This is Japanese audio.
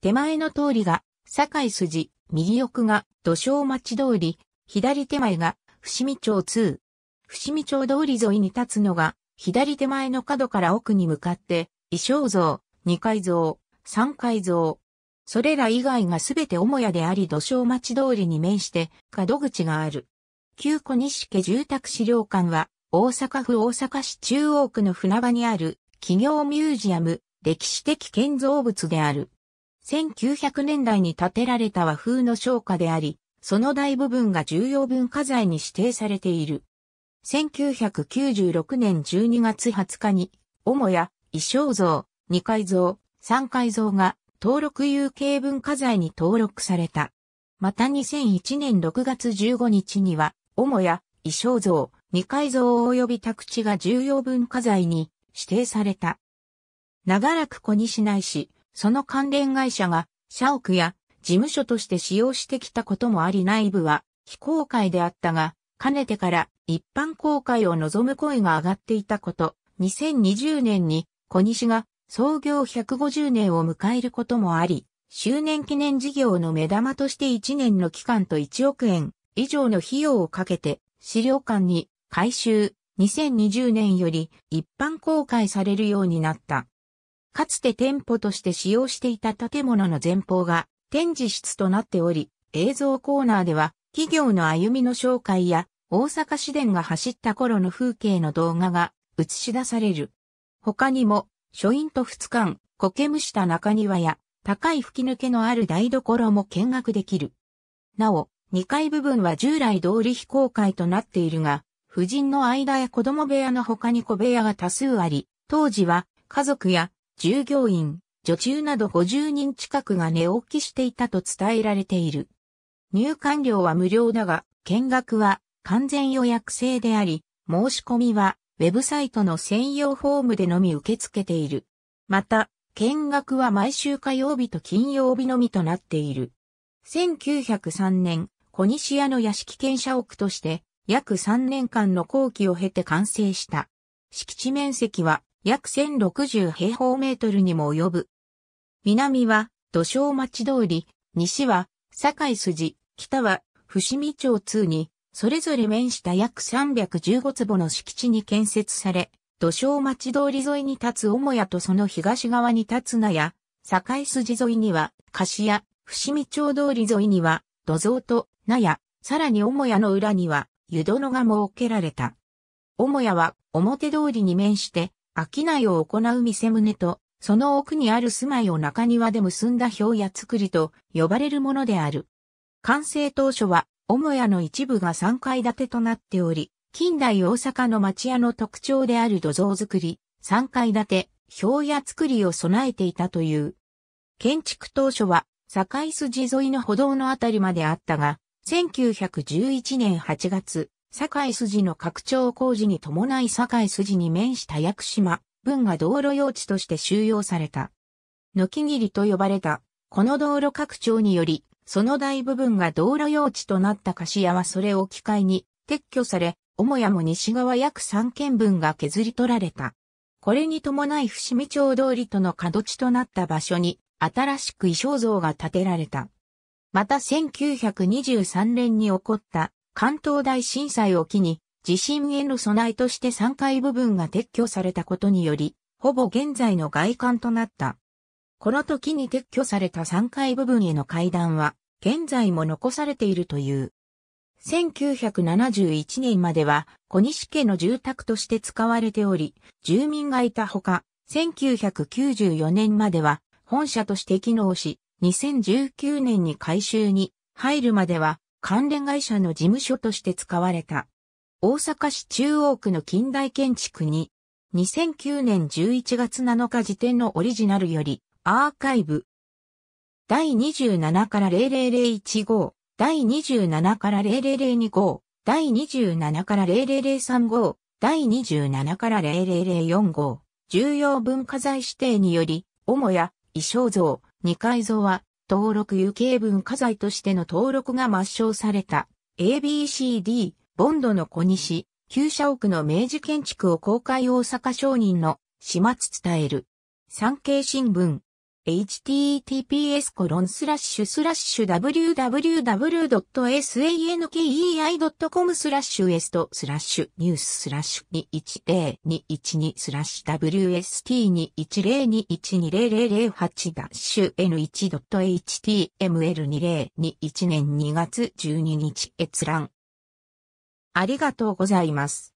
手前の通りが、堺筋、右奥が、土正町通り、左手前が、伏見町2。伏見町通り沿いに立つのが、左手前の角から奥に向かって、衣装像、二階像、三階像。それら以外がすべて母屋であり土正町通りに面して、角口がある。旧小西家住宅資料館は、大阪府大阪市中央区の船場にある、企業ミュージアム、歴史的建造物である。1900年代に建てられた和風の商家であり、その大部分が重要文化財に指定されている。1996年12月20日に、母屋、衣装像、二階像、三階像が登録有形文化財に登録された。また2001年6月15日には、母屋、衣装像、二階像及び宅地が重要文化財に指定された。長らく小西内市、その関連会社が社屋や事務所として使用してきたこともあり内部は非公開であったが、かねてから一般公開を望む声が上がっていたこと、2020年に小西が創業150年を迎えることもあり、周年記念事業の目玉として1年の期間と1億円以上の費用をかけて資料館に改修、2020年より一般公開されるようになった。かつて店舗として使用していた建物の前方が展示室となっており、映像コーナーでは企業の歩みの紹介や大阪市電が走った頃の風景の動画が映し出される。他にも、書院と仏館、苔むした中庭や高い吹き抜けのある台所も見学できる。なお、2階部分は従来通り非公開となっているが、婦人の間や子供部屋の他に小部屋が多数あり、当時は家族や従業員、女中など50人近くが寝起きしていたと伝えられている。入館料は無料だが、見学は完全予約制であり、申し込みはウェブサイトの専用フォームでのみ受け付けている。また、見学は毎週火曜日と金曜日のみとなっている。1903年、小西屋の屋敷県社屋として、約3年間の工期を経て完成した。敷地面積は約1060平方メートルにも及ぶ。南は土正町通り、西は堺筋、北は伏見町通に、それぞれ面した約315坪の敷地に建設され、土正町通り沿いに立つ母屋とその東側に立つ名や、堺筋沿いには、菓屋、伏見町通り沿いには、土蔵と納屋、さらに母屋の裏には、湯殿が設けられた。母屋は表通りに面して、商いを行う店棟と、その奥にある住まいを中庭で結んだ表や作りと呼ばれるものである。完成当初は、母屋の一部が3階建てとなっており、近代大阪の町屋の特徴である土蔵造り、3階建て、表や作りを備えていたという。建築当初は、境筋沿いの歩道のあたりまであったが、1911年8月、堺筋の拡張工事に伴い堺筋に面した屋久島、分が道路用地として収容された。のきぎりと呼ばれた、この道路拡張により、その大部分が道路用地となった貸屋はそれを機会に撤去され、母屋も西側約3軒分が削り取られた。これに伴い伏見町通りとの角地となった場所に、新しく衣装像が建てられた。また1923年に起こった関東大震災を機に、地震への備えとして3階部分が撤去されたことにより、ほぼ現在の外観となった。この時に撤去された3階部分への階段は、現在も残されているという。1971年までは、小西家の住宅として使われており、住民がいたほか、1994年までは、本社として機能し、2019年に改修に入るまでは、関連会社の事務所として使われた。大阪市中央区の近代建築に、2009年11月7日時点のオリジナルより、アーカイブ。第27から00015、第27から00025、第27から00035、第27から00045、重要文化財指定により、主や衣装像、二階像は、登録有形文化財としての登録が抹消された ABCD ボンドの小西、旧社屋の明治建築を公開大阪商人の始末伝える。産経新聞、https コロンスラッシュスラッシュ www.sankei.com スラッシュ west スラッシュニューススラッシュ210-212スラッシュ wst210-2120008 ダッシュ n1.html2021 年2月12日閲覧ありがとうございます。